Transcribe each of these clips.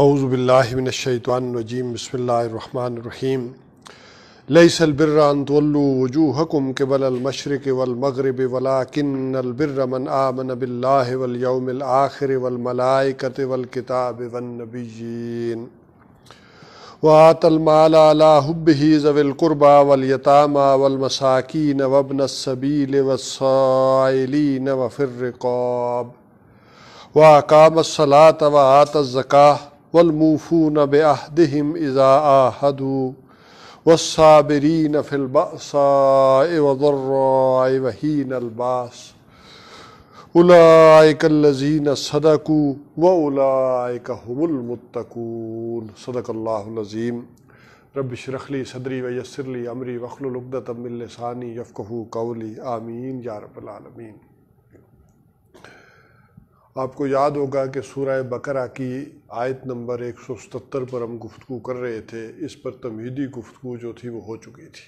अज़बिल्लिनशैतवानरजीम बसमीम लईसलबिर्रतवल्लूवजूहकुम केबलमशरक़ वलमगरब वलाकिनबिर्रमन आमन बिल्लावलयमिलआखिर वलमलाइकत वलकिताब वनबीन वातलमालाबही ज़विलकुरबा वलयतामा वलमसाकिन वबनसबील वसाइलिन वफ़िरक़ाब वाकाम सलात वात ज़क़ा वलमूफून बहदहिम इज़ा आहदू वसाबरीन फिलबासा वहीन अलबास उलाकल्लजीन सदकू व उलाकमुलमतकून सदकल्लाज़ीम रबशरखली सदरी वयसरली अमरी वखलुलगदतमिलसानी यफ़ू कौली आमीन या रबालमीन आपको याद होगा कि सूरह बकरा की आयत नंबर 177 पर हम गुफ्तु कर रहे थे इस पर तमीदी गुफ्तु जो थी वो हो चुकी थी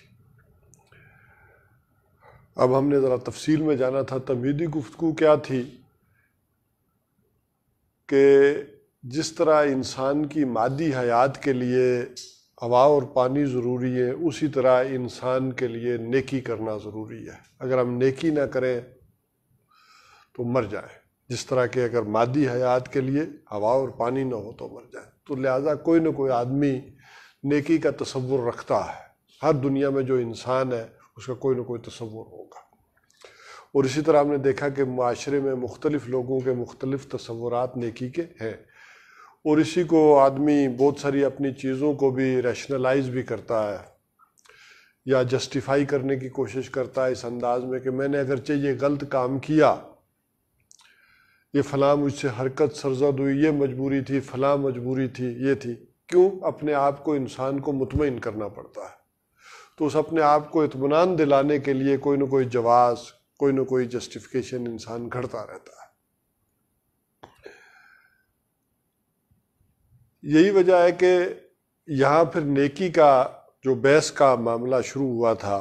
अब हमने ज़रा तफसील में जाना था तमीदी गुफ्तु क्या थी कि जिस तरह इंसान की मादी हयात के लिए हवा और पानी ज़रूरी है उसी तरह इंसान के लिए नेकी करना ज़रूरी है अगर हम नेकी ना करें तो मर जाए जिस तरह के अगर मादी हयात के लिए हवा और पानी ना हो तो मर जाए तो लिहाजा कोई ना कोई आदमी नेकी का तस्वुर रखता है हर दुनिया में जो इंसान है उसका कोई ना कोई तस्वुर होगा और इसी तरह हमने देखा कि माशरे में मुख्तलिफ लोगों के मुख्तलिफ तस्वुरात नेकी के हैं और इसी को आदमी बहुत सारी अपनी चीज़ों को भी रैशनलाइज भी करता है या जस्टिफाई करने की कोशिश करता है इस अंदाज में कि मैंने अगरचे ये गलत काम किया ये फलां मुझसे हरकत सरजद हुई ये मजबूरी थी फलाँ मजबूरी थी ये थी क्यों अपने आप को इंसान को मुतमिन करना पड़ता है तो उस अपने आप को इतमान दिलाने के लिए कोई ना कोई जवाब कोई ना कोई जस्टिफिकेशन इंसान घड़ता रहता है यही वजह है कि यहाँ फिर नेकी का जो बहस का मामला शुरू हुआ था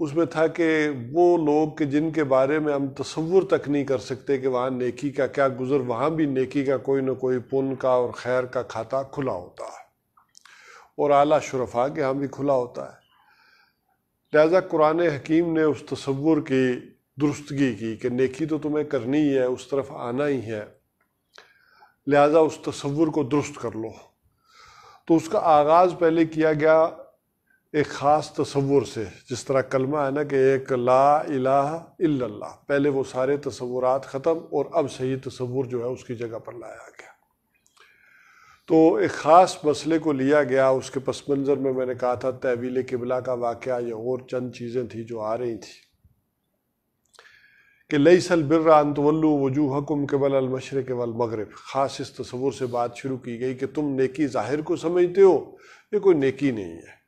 उसमें था कि वो लोग कि जिनके बारे में हम तस्वुर तक नहीं कर सकते कि वहाँ नेकी का क्या गुज़र वहाँ भी नेकी का कोई ना कोई पुन का और खैर का खाता खुला होता है और आला शरफा के यहाँ भी खुला होता है लिहाजा कुरान हकीम ने उस तस्वुर की दुरुस्तगी की कि नेकी तो तुम्हें करनी ही है उस तरफ आना ही है लिहाजा उस तस्वुर को दुरुस्त कर लो तो उसका आगाज़ पहले किया गया एक ख़ास तस्वुर से जिस तरह कलमा है ना कि एक ला इलाह पहले वो सारे तस्वुरात ख़त्म और अब सही तस्वुर जो है उसकी जगह पर लाया गया तो एक ख़ास मसले को लिया गया उसके पस मंज़र में मैंने कहा था तहवील किबला का वाक़ या और चंद चीज़ें थी जो आ रही थी कि लई सल बिर्रा अंतवल्लू वजू हकुम के बल अलमशर के बल मगरब ख़ास इस तस्वुर से बात शुरू की गई कि तुम नेकी ज़ाहिर को समझते हो ये कोई नेकी नहीं है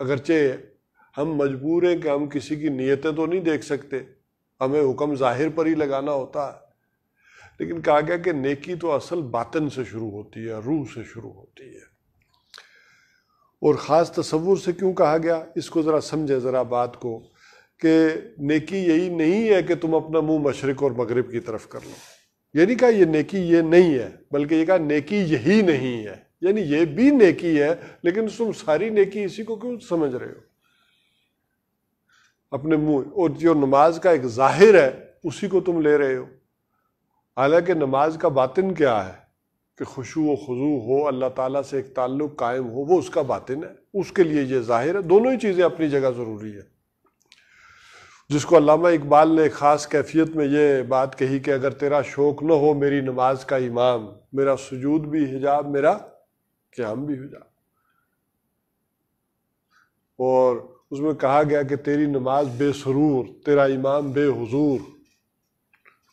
अगरचे हम मजबूर हैं कि हम किसी की नीयतें तो नहीं देख सकते हमें हुक्म जाहिर पर ही लगाना होता है लेकिन कहा गया कि नेकी तो असल बातन से शुरू होती है रूह से शुरू होती है और ख़ास तस्वुर से क्यों कहा गया इसको ज़रा समझे ज़रा बात को कि नेकी यही नहीं है कि तुम अपना मुंह मशरक़ और मगरब की तरफ कर लो ये नहीं कहा ये नेकी ये नहीं है बल्कि ये कहा नेकी यही नहीं है यानी ये भी नेकी है लेकिन तुम सारी नेकी इसी को क्यों समझ रहे हो अपने मुंह और जो नमाज का एक जाहिर है उसी को तुम ले रहे हो हालांकि नमाज का बातिन क्या है कि खुशु व खजू हो अल्लाह ताला से एक ताल्लुक कायम हो वो उसका बातिन है उसके लिए ये जाहिर है दोनों ही चीज़ें अपनी जगह ज़रूरी है जिसको अलामा इकबाल ने ख़ास कैफियत में ये बात कही कि अगर तेरा शौक़ न हो मेरी नमाज का इमाम मेरा सजूद भी हिजाब मेरा कि हम भी हो जा और उसमें कहा गया कि तेरी नमाज बेसरूर तेरा इमाम बेहजूर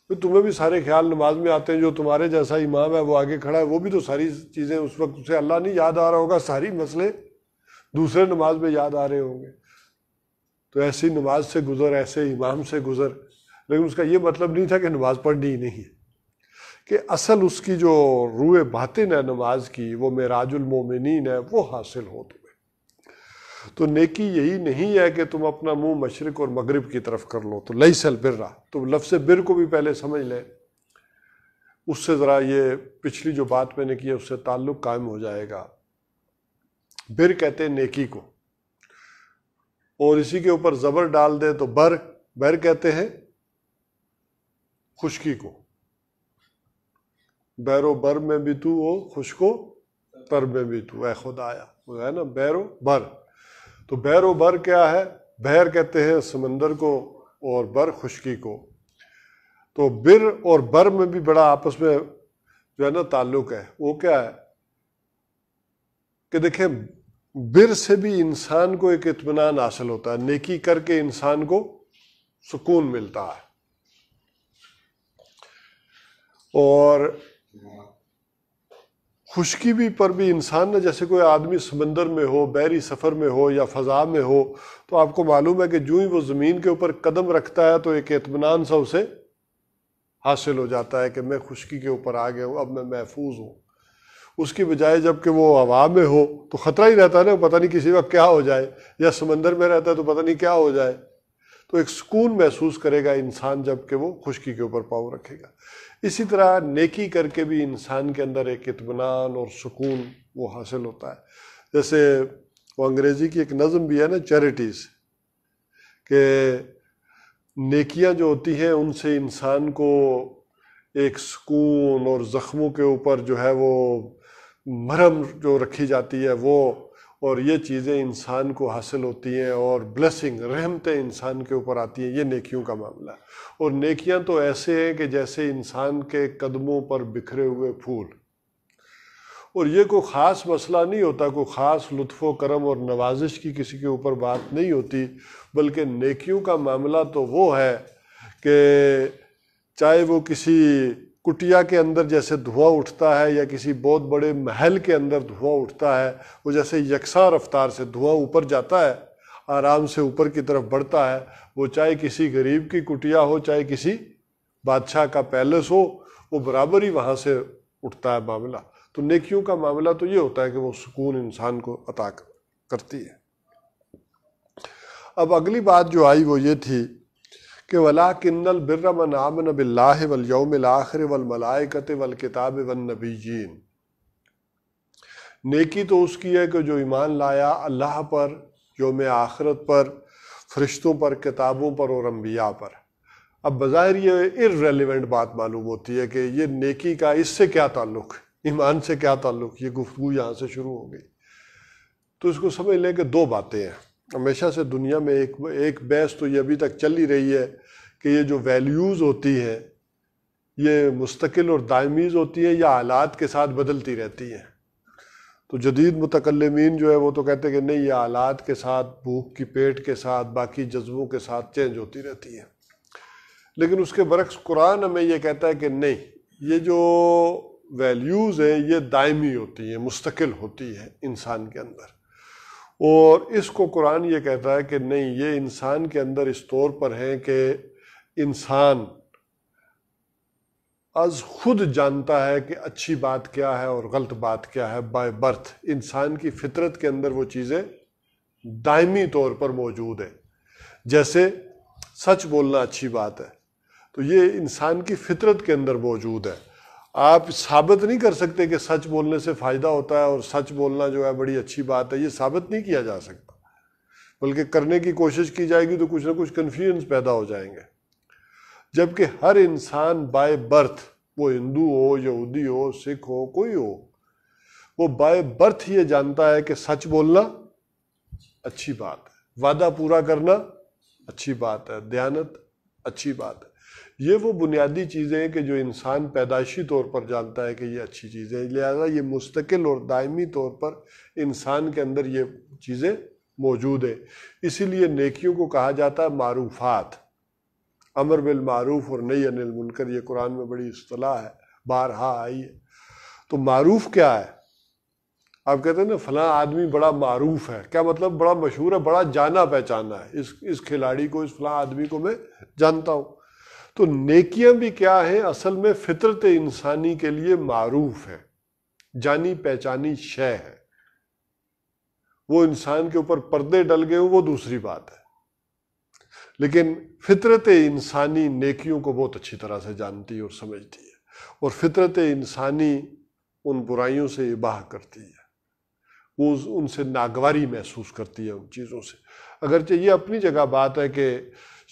तो तुम्हें भी सारे ख्याल नमाज में आते हैं जो तुम्हारे जैसा इमाम है वो आगे खड़ा है वो भी तो सारी चीज़ें उस वक्त उसे अल्लाह नहीं याद आ रहा होगा सारी मसले दूसरे नमाज में याद आ रहे होंगे तो ऐसी नमाज से गुजर ऐसे इमाम से गुजर लेकिन उसका ये मतलब नहीं था कि नमाज पढ़नी ही नहीं है कि असल उसकी जो रूए बातिन है नमाज की वो मेराजुलमोमिन है वो हासिल हो तुम्हें तो नेकी यही नहीं है कि तुम अपना मुंह मशरक और मगरब की तरफ कर लो तो लई सल बिर्रा तुम तो लफ्ज़ बिर को भी पहले समझ लें उससे ज़रा ये पिछली जो बात मैंने की है उससे ताल्लुक़ कायम हो जाएगा बिर कहते हैं नेकी को और इसी के ऊपर ज़बर डाल दे तो बर बर कहते हैं खुशकी को बैरो बर में भी तू वो खुशको तर में भी तू ए खुदाया है ना बैरो बर तो बैरो बर क्या है बहर कहते हैं समंदर को और बर खुशकी को तो बिर और बर में भी बड़ा आपस में जो है ना ताल्लुक है वो क्या है कि देखें बिर से भी इंसान को एक इतमान हासिल होता है नेकी करके इंसान को सुकून मिलता है और खुशकी भी पर भी इंसान न जैसे कोई आदमी समंदर में हो बहरी सफ़र में हो या फ़ज़ा में हो तो आपको मालूम है कि जो ही वो ज़मीन के ऊपर कदम रखता है तो एक इतमान सा उसे हासिल हो जाता है कि मैं खुशकी के ऊपर आ गया हूँ अब मैं महफूज हूँ उसकी बजाय जबकि वो हवा में हो तो ख़तरा ही रहता है ना पता नहीं किसी वक्त क्या हो जाए या समंदर में रहता है तो पता नहीं क्या हो जाए तो एक सुकून महसूस करेगा इंसान जब कि वो खुशकी के ऊपर पाँव रखेगा इसी तरह नेकी करके भी इंसान के अंदर एक इतमान और सुकून वो हासिल होता है जैसे वो अंग्रेज़ी की एक नज़म भी है ना चैरिटीज़ के नेकियां जो होती हैं उनसे इंसान को एक सुकून और ज़ख्मों के ऊपर जो है वो मरहम जो रखी जाती है वो और ये चीज़ें इंसान को हासिल होती हैं और ब्लेसिंग रहमतें इंसान के ऊपर आती हैं ये नेकियों का मामला है और नेकियां तो ऐसे हैं कि जैसे इंसान के कदमों पर बिखरे हुए फूल और ये कोई ख़ास मसला नहीं होता कोई ख़ास लुत्फ़ करम और नवाजिश की किसी के ऊपर बात नहीं होती बल्कि नेकियों का मामला तो वो है कि चाहे वो किसी कुटिया के अंदर जैसे धुआं उठता है या किसी बहुत बड़े महल के अंदर धुआं उठता है वो जैसे यकसा रफ्तार से धुआं ऊपर जाता है आराम से ऊपर की तरफ बढ़ता है वो चाहे किसी गरीब की कुटिया हो चाहे किसी बादशाह का पैलेस हो वो बराबर ही वहाँ से उठता है मामला तो नेकियों का मामला तो ये होता है कि वो सुकून इंसान को अता करती है अब अगली बात जो आई वो ये थी कि वला किन्नल बिर्रमन आमन बिल्लाह वल यौमिल आखिर वल मलाइकत वल किताब वन नबीजीन नेकी तो उसकी है कि जो ईमान लाया अल्लाह पर योम आखरत पर फरिश्तों पर किताबों पर और अम्बिया पर अब बज़ाहिर ये इरेलीवेंट बात मालूम होती है कि ये नेकी का इससे क्या ताल्लुक़ ईमान से क्या ताल्लुक़ ये गुफ्तु यहाँ से शुरू हो गई तो इसको समझ लें कि दो बातें हैं हमेशा से दुनिया में एक एक बहस तो ये अभी तक चल ही रही है कि ये जो वैल्यूज़ होती हैं ये मुस्तकिल और दायमीज़ होती है या हालात के साथ बदलती रहती हैं तो जदीद मतकलमीन जो है वो तो कहते हैं कि नहीं ये हालात के साथ भूख की पेट के साथ बाकी जज्बों के साथ चेंज होती रहती है लेकिन उसके बरक्स कुरान हमें ये कहता है कि नहीं ये जो वैल्यूज़ हैं ये दायमी होती हैं मुस्तकिल होती है इंसान के अंदर और इसको कुरान ये कहता है कि नहीं ये इंसान के अंदर इस तौर पर है कि इंसान आज खुद जानता है कि अच्छी बात क्या है और गलत बात क्या है बाय बर्थ इंसान की फितरत के अंदर वो चीज़ें दायमी तौर पर मौजूद है जैसे सच बोलना अच्छी बात है तो ये इंसान की फितरत के अंदर मौजूद है आप साबित नहीं कर सकते कि सच बोलने से फ़ायदा होता है और सच बोलना जो है बड़ी अच्छी बात है ये साबित नहीं किया जा सकता बल्कि करने की कोशिश की जाएगी तो कुछ ना कुछ कन्फ्यूजन्स पैदा हो जाएंगे जबकि हर इंसान बाय बर्थ वो हिंदू हो यहूदी हो सिख हो कोई हो वो बाय बर्थ ये जानता है कि सच बोलना अच्छी बात है वादा पूरा करना अच्छी बात है दयानत अच्छी बात है ये वो बुनियादी चीज़ें हैं कि जो इंसान पैदाइशी तौर पर जानता है कि ये अच्छी चीज़ें हैं लिहाजा ये मुस्तकिल और दायमी तौर पर इंसान के अंदर ये चीज़ें मौजूद है इसीलिए नेकियों को कहा जाता है मारूफात अमर बिल मारूफ और नई अनिल मुनकर ये कुरान में बड़ी असलाह है बारहा आई है तो मारूफ क्या है आप कहते हैं ना फला आदमी बड़ा मारूफ है क्या मतलब बड़ा मशहूर है बड़ा जाना पहचाना है इस इस खिलाड़ी को इस फला आदमी को मैं जानता हूँ तो नेकियां भी क्या है असल में फितरत इंसानी के लिए मारूफ है जानी पहचानी शय है वो इंसान के ऊपर पर्दे डल गए वो दूसरी बात है लेकिन फितरत इंसानी नेकियों को बहुत अच्छी तरह से जानती है और समझती है और फितरत इंसानी उन बुराइयों से इबाह करती है वो उनसे नागवारी महसूस करती है उन चीज़ों से अगरचे ये अपनी जगह बात है कि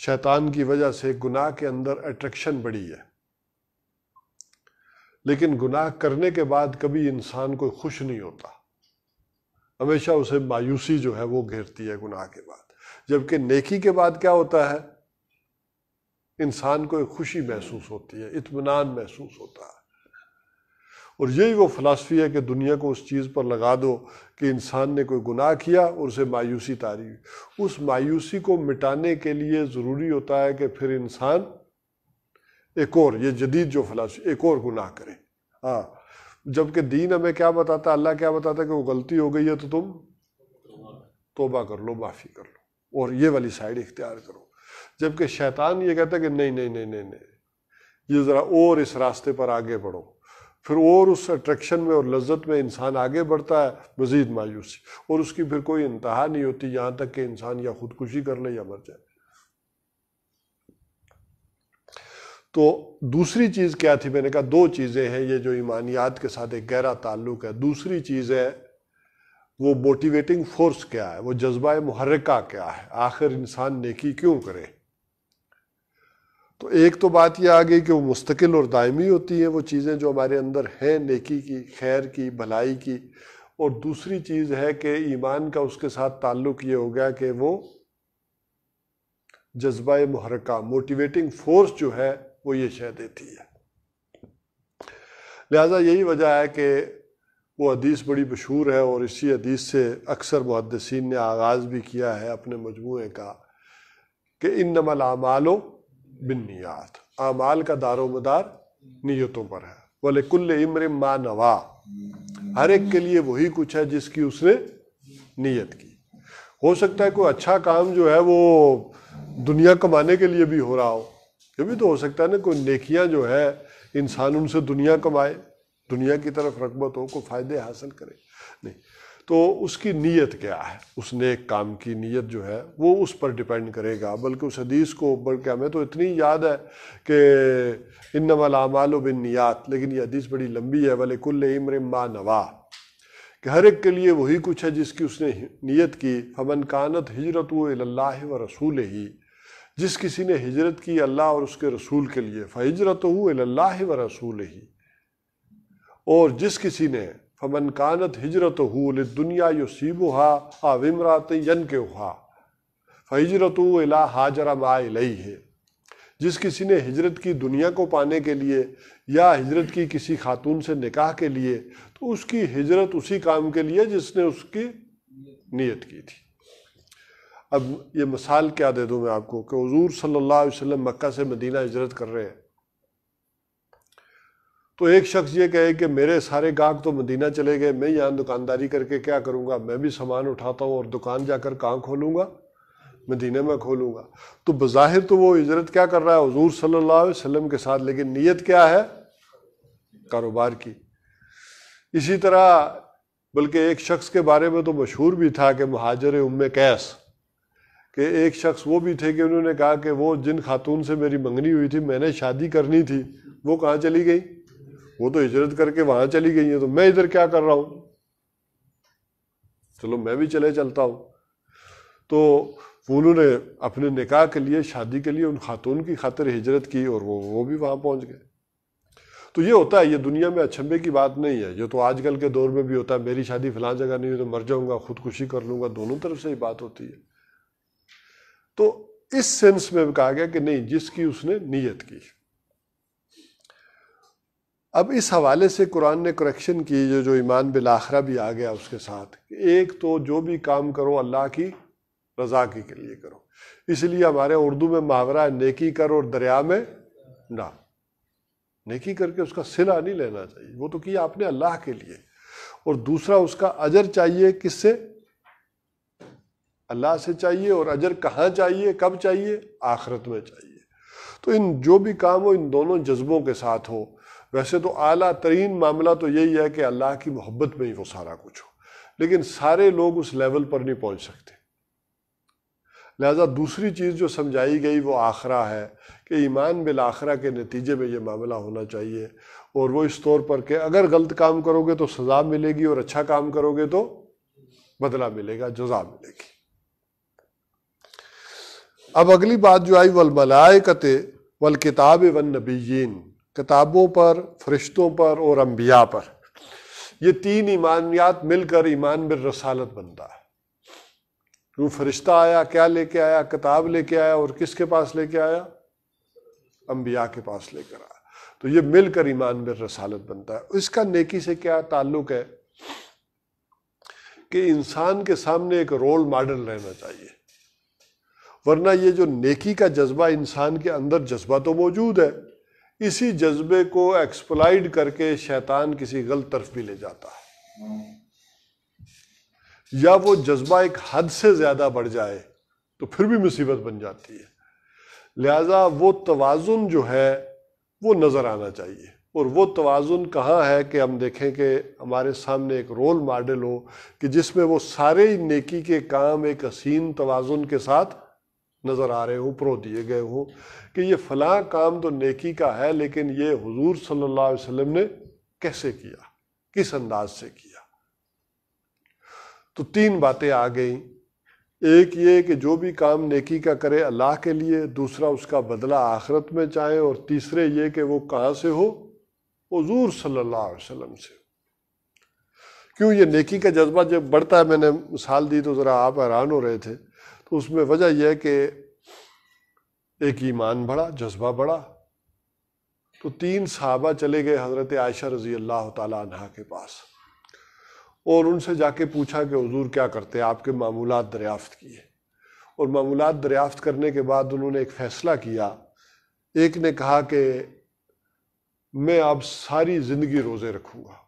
शैतान की वजह से गुनाह के अंदर अट्रैक्शन बढ़ी है लेकिन गुनाह करने के बाद कभी इंसान कोई खुश नहीं होता हमेशा उसे मायूसी जो है वो घेरती है गुनाह के बाद जबकि नेकी के बाद क्या होता है इंसान को एक खुशी महसूस होती है इतमान महसूस होता है और यही वो फलासफी है कि दुनिया को उस चीज़ पर लगा दो कि इंसान ने कोई गुनाह किया और उसे मायूसी तारी हुई उस मायूसी को मिटाने के लिए ज़रूरी होता है कि फिर इंसान एक और ये जदीद जो फलासफी एक और गुनाह करे हाँ जबकि दीन हमें क्या बताता अल्लाह क्या बताता है कि वो गलती हो गई है तो तुम तोबा कर लो माफ़ी कर लो और ये वाली साइड इख्तियार करो जबकि शैतान ये कहता है कि नहीं नहीं नहीं नहीं नहीं ये ज़रा और इस रास्ते पर आगे बढ़ो फिर और उस अट्रैक्शन में और लज्जत में इंसान आगे बढ़ता है मज़ीद मायूसी और उसकी फिर कोई इंतहा नहीं होती यहाँ तक कि इंसान या खुदकुशी कर ले या मर जाए तो दूसरी चीज़ क्या थी मैंने कहा दो चीज़ें हैं ये जो ईमानियात के साथ एक गहरा ताल्लुक है दूसरी चीज़ है वो मोटिवेटिंग फोर्स क्या है वो जज्बा महरका क्या है आखिर इंसान नेकी क्यों करे तो एक तो बात यह आ गई कि वो मुस्तकिल और दायमी होती हैं वो चीज़ें जो हमारे अंदर हैं नेकी की खैर की भलाई की और दूसरी चीज़ है कि ईमान का उसके साथ ताल्लुक ये हो गया कि वो जज्बा महरका मोटिवेटिंग फोर्स जो है वो ये शह देती है लिहाजा यही वजह है कि वो हदीस बड़ी मशहूर है और इसी हदीस से अक्सर मुहदसिन ने आगाज़ भी किया है अपने मजमू का कि इन नमल आमालों बिन नियात अमाल का दारोमदार नीयतों पर है बोले कुल्ल इम्र मा नवा हर एक के लिए वही कुछ है जिसकी उसने नीयत की हो सकता है कोई अच्छा काम जो है वो दुनिया कमाने के लिए भी हो रहा हो ये भी तो हो सकता है ना कोई नेकियां जो है इंसान उनसे दुनिया कमाए दुनिया की तरफ रगबत हो को फ़ायदे हासिल करे नहीं तो उसकी नीयत क्या है उस नेक काम की नीयत जो है वो उस पर डिपेंड करेगा बल्कि उस हदीस को बल्कि हमें तो इतनी याद है कि इन नमल बिन नियात लेकिन ये हदीस बड़ी लंबी है वाले कुल इम्र मा नवा कि हर एक के लिए वही कुछ है जिसकी उसने नीयत की हमन कानत हिजरत व रसूल ही जिस किसी ने हिजरत की अल्लाह और उसके रसूल के लिए फ़िजरत व रसूल ही और जिस किसी ने फमन कानत हिजरत हो दुनिया युसीब हा विमरात यन के हुआ हिजरत इला हाजरा लई है जिस किसी ने हिजरत की दुनिया को पाने के लिए या हिजरत की किसी खातून से निकाह के लिए तो उसकी हिजरत उसी काम के लिए जिसने उसकी नीयत की थी अब ये मिसाल क्या दे दूँ मैं आपको कि हजूर सल्ला वसम मक्का से मदीना हिजरत कर रहे हैं तो एक शख्स ये कहे कि मेरे सारे गाहक तो मदीना चले गए मैं यहाँ दुकानदारी करके क्या करूँगा मैं भी सामान उठाता हूँ और दुकान जाकर कहाँ खोलूँगा मदीने में खोलूँगा तो बज़ाहिर तो वो इजरत क्या कर रहा है हजूर सल्ला वम के साथ लेकिन नीयत क्या है कारोबार की इसी तरह बल्कि एक शख्स के बारे में तो मशहूर भी था कि महाजर उम कैस कि एक शख्स वो भी थे कि उन्होंने कहा कि वो जिन खातून से मेरी मंगनी हुई थी मैंने शादी करनी थी वो कहाँ चली गई वो तो हिजरत करके वहां चली गई है तो मैं इधर क्या कर रहा हूं चलो मैं भी चले चलता हूं तो उन्होंने अपने निकाह के लिए शादी के लिए उन खातून की खातिर हिजरत की और वो वो भी वहां पहुंच गए तो ये होता है ये दुनिया में अचंभे की बात नहीं है ये तो आजकल के दौर में भी होता है मेरी शादी फिलहाल जगह नहीं हुई तो मर जाऊंगा खुदकुशी कर लूंगा दोनों तरफ से ही बात होती है तो इस सेंस में कहा गया कि नहीं जिसकी उसने नीयत की अब इस हवाले से कुरान ने करेक्शन की जो जो ईमान बिल आखरा भी आ गया उसके साथ एक तो जो भी काम करो अल्लाह की रजा की के लिए करो इसलिए हमारे उर्दू में मुहावरा नेकी कर और दरिया में ना नेकी करके उसका सिला नहीं लेना चाहिए वो तो किया आपने अल्लाह के लिए और दूसरा उसका अजर चाहिए किससे अल्लाह से चाहिए और अजर कहाँ चाहिए कब चाहिए आखरत में चाहिए तो इन जो भी काम हो इन दोनों जज्बों के साथ हो वैसे तो आला तरीन मामला तो यही है कि अल्लाह की मोहब्बत में ही वो सारा कुछ हो लेकिन सारे लोग उस लेवल पर नहीं पहुंच सकते लिहाजा दूसरी चीज़ जो समझाई गई वो आखरा है कि ईमान बिल आखरा के नतीजे में ये मामला होना चाहिए और वो इस तौर पर कि अगर गलत काम करोगे तो सज़ा मिलेगी और अच्छा काम करोगे तो बदला मिलेगा जजा मिलेगी अब अगली बात जो आई वल कते वल किताब वन नबीन किताबों पर फरिश्तों पर और अम्बिया पर ये तीन ईमानियात मिलकर ईमान बिल रसालत बनता है क्यों फरिश्ता आया क्या लेके आया किताब लेके आया और किसके पास लेके आया अम्बिया के पास लेकर आया तो ये मिलकर ईमान बिल रसालत बनता है इसका नेकी से क्या ताल्लुक है कि इंसान के सामने एक रोल मॉडल रहना चाहिए वरना ये जो नेकी का जज्बा इंसान के अंदर जज्बा तो मौजूद है इसी जज्बे को एक्सप्लाइड करके शैतान किसी गलत तरफ भी ले जाता है या वो जज्बा एक हद से ज़्यादा बढ़ जाए तो फिर भी मुसीबत बन जाती है लिहाजा वो तोज़ुन जो है वो नज़र आना चाहिए और वो तोज़ुन कहाँ है कि हम देखें कि हमारे सामने एक रोल मॉडल हो कि जिसमें वो सारे नेकी के काम एक हसीन तोज़ुन के साथ नज़र आ रहे हों प्रो दिए गए हों कि ये फला काम तो नेकी का है लेकिन ये हुजूर सल्लल्लाहु अलैहि वसल्लम ने कैसे किया किस अंदाज से किया तो तीन बातें आ गई एक ये कि जो भी काम नेकी का करे अल्लाह के लिए दूसरा उसका बदला आखरत में चाहे और तीसरे ये कि वो कहाँ से हो हजूर सल्लल्लाहु अलैहि वसल्लम से क्यों ये नेकी का जज्बा जब बढ़ता है मैंने मिसाल दी तो ज़रा आप हैरान हो रहे थे तो उसमें वजह यह है कि एक ईमान बढ़ा जज्बा बढ़ा तो तीन साहबा चले गए हजरत आयशा रजी अल्लाह तहा के पास और उनसे जाके पूछा कि हजूर क्या करते हैं आपके मामूलत दरियाफ्त किए और मामूल दरियाफ्त करने के बाद उन्होंने एक फ़ैसला किया एक ने कहा कि मैं अब सारी ज़िंदगी रोज़े रखूंगा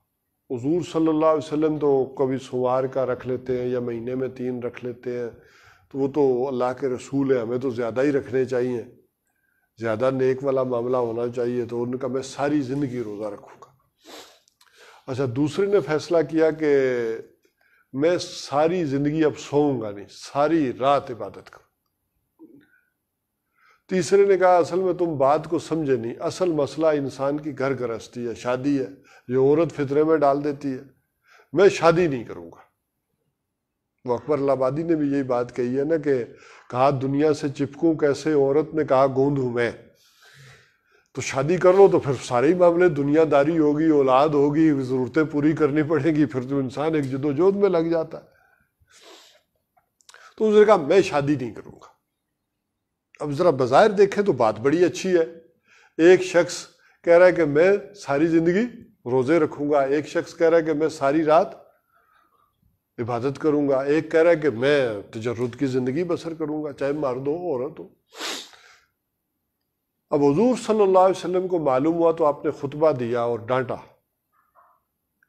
हजूर सल्ला वसम तो कभी सोमवार का रख लेते हैं या महीने में तीन रख लेते हैं तो वो तो अल्लाह के रसूल है हमें तो ज़्यादा ही रखने चाहिए ज़्यादा नेक वाला मामला होना चाहिए तो उनका मैं सारी ज़िंदगी रोज़ा रखूँगा अच्छा दूसरे ने फैसला किया कि मैं सारी ज़िंदगी अब सोऊंगा नहीं सारी रात इबादत करूँ तीसरे ने कहा असल में तुम बात को समझे नहीं असल मसला इंसान की घर गृहस्थी है शादी है जो औरत फितरे में डाल देती है मैं शादी नहीं करूँगा वो अकबर लाबादी ने भी यही बात कही है ना कि कहा दुनिया से चिपकूं कैसे औरत ने कहा गोंद हूं मैं तो शादी कर लो तो फिर सारे ही मामले दुनियादारी होगी औलाद होगी ज़रूरतें पूरी करनी पड़ेगी फिर तो इंसान एक जदोजहद में लग जाता है तो उसने कहा मैं शादी नहीं करूँगा अब ज़रा बाजार देखें तो बात बड़ी अच्छी है एक शख्स कह रहा है कि मैं सारी ज़िंदगी रोज़े रखूँगा एक शख्स कह रहा है कि मैं सारी रात इबादत करूंगा एक कह रहा है कि मैं तजरुद की ज़िंदगी बसर करूंगा चाहे मर्द हो औरत हो अब हजूर सल्ला वसलम को मालूम हुआ तो आपने खुतबा दिया और डांटा